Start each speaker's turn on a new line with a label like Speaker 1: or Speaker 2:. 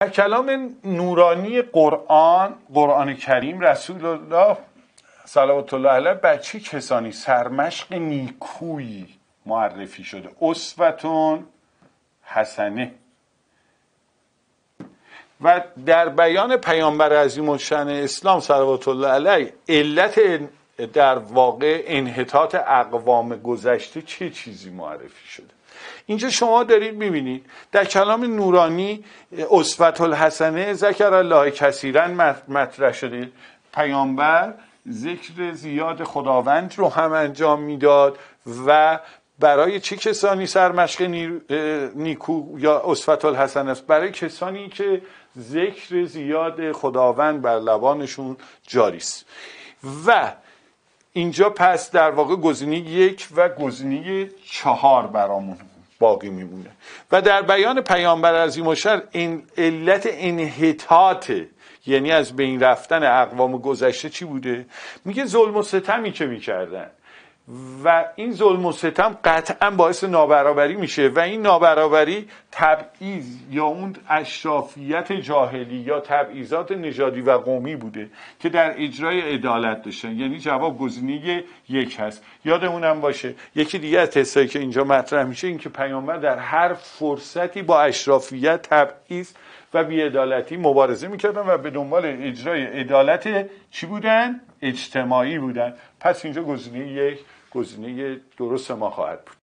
Speaker 1: در کلام نورانی قرآن قرآن کریم رسول الله صلوات الله علیه بچه کسانی سرمشق نیکویی معرفی شده اسوتون حسنه و در بیان پیامبر عظیم شن اسلام صلوات الله علیه علت در واقع انحطاط اقوام گذشته چه چیزی معرفی شده اینجا شما دارید میبینید در کلام نورانی اصفت الحسنه ذکر الله کثیرا مطرح شده پیامبر ذکر زیاد خداوند رو هم انجام میداد و برای چه کسانی سرمشق نیکو یا اصفت الحسن است برای کسانی که ذکر زیاد خداوند بر لبانشون جاری است و اینجا پس در واقع گزینه یک و گزینه چهار برامون باقی میمونه و در بیان پیامبر ازیم ماشر این علت انحطاطه یعنی از بین رفتن اقوام گذشته چی بوده میگه ظلم و ستمی که میکردن و این ظلم و ستم قطعا باعث نابرابری میشه و این نابرابری تبعیض یا اون اشرافیت جاهلی یا تبعیضات نژادی و قومی بوده که در اجرای عدالت داشتن یعنی جواب گزینه یک هست یادمونم باشه یکی دیگه از تستایی که اینجا مطرح میشه اینکه پیامبر در هر فرصتی با اشرافیت تبعیض و بیعدالتی مبارزه میکردن و به دنبال اجرای عدالت چی بودن اجتماعی بودن پس اینجا گزینه یک گزینه درست ما خواهد بود